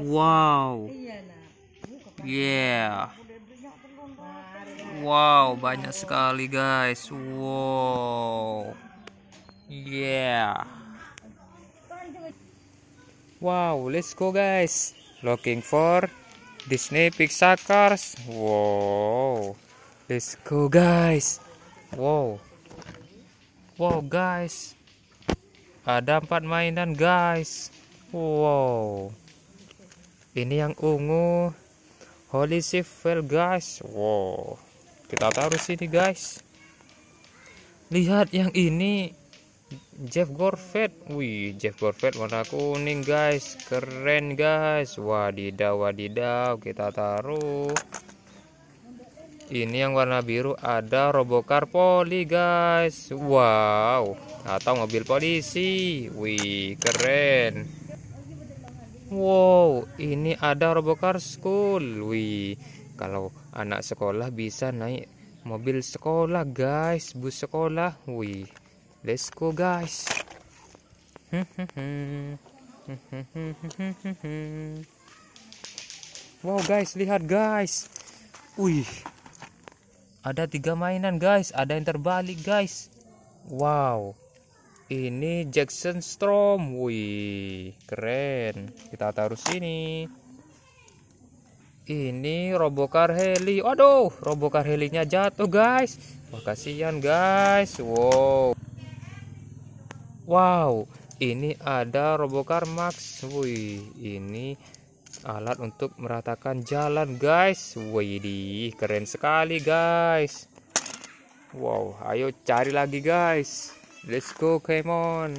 Wow. Iya, yeah. Wow, banyak sekali guys. Wow. Yeah. Wow, let's go guys. Looking for Disney Pixar cars. Wow. Let's go guys. Wow. Wow guys. Ada empat mainan guys. Wow ini yang ungu holy civil guys wow kita taruh sini guys lihat yang ini Jeff Gorvet wih Jeff Gorvet warna kuning guys keren guys wadidaw wadidaw kita taruh ini yang warna biru ada Robocar Poli guys wow atau mobil polisi wih keren Wow, ini ada Robocar School. Wih, kalau anak sekolah bisa naik mobil sekolah, guys, bus sekolah. Wih, let's go, guys. Wow, guys, lihat, guys. Wih, ada tiga mainan, guys. Ada yang terbalik, guys. Wow ini Jackson Storm, wih keren kita taruh sini ini Robocar heli aduh Robocar helinya jatuh guys Wah, kasihan guys wow wow ini ada Robocar Max wih ini alat untuk meratakan jalan guys wih keren sekali guys wow ayo cari lagi guys Let's go, come on.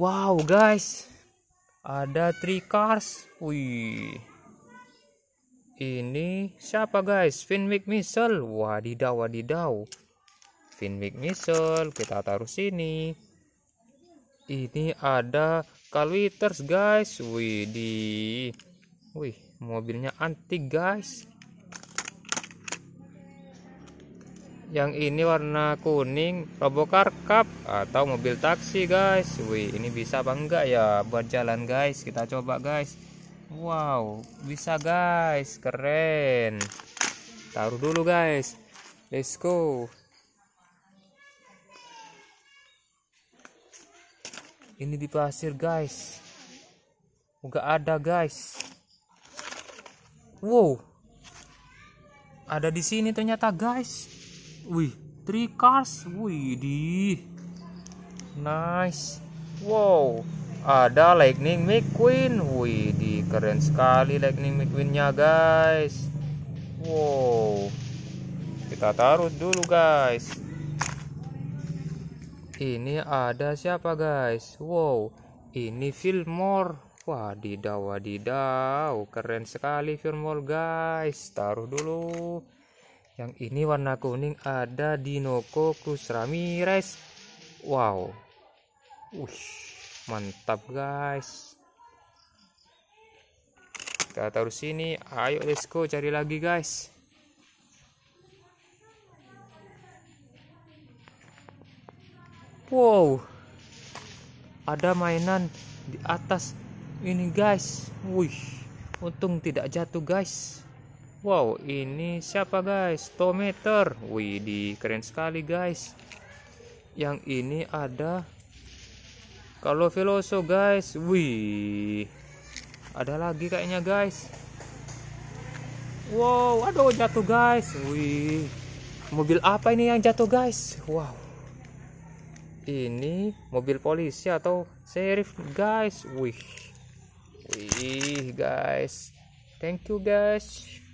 Wow, guys. Ada three cars. Wih. Ini siapa, guys? Finwick Missile. Wadidaw, wadidaw. Finwick Missile. Kita taruh sini. Ini ada Calwithers, guys. Wih, di... Wih, mobilnya antik, guys. yang ini warna kuning Robocar Cup atau mobil taksi guys wih ini bisa apa enggak ya buat jalan guys kita coba guys wow bisa guys keren taruh dulu guys let's go ini di pasir guys enggak ada guys wow ada di sini ternyata guys wih three cars wih di nice wow ada Lightning McQueen wih di keren sekali Lightning McQueen nya guys wow kita taruh dulu guys ini ada siapa guys wow ini Fillmore wadidaw wadidaw keren sekali Fillmore guys taruh dulu yang ini warna kuning ada Noko Kusrami Race. Wow. ush mantap guys. Kita taruh sini. Ayo let's go cari lagi guys. Wow. Ada mainan di atas ini guys. Wih, untung tidak jatuh guys. Wow, ini siapa guys? Tometer. wih, di keren sekali guys. Yang ini ada kalau Veloso guys. Wih. Ada lagi kayaknya guys. Wow, aduh jatuh guys. Wih. Mobil apa ini yang jatuh guys? Wow. Ini mobil polisi atau sheriff guys. Wih. Wih guys. Thank you guys.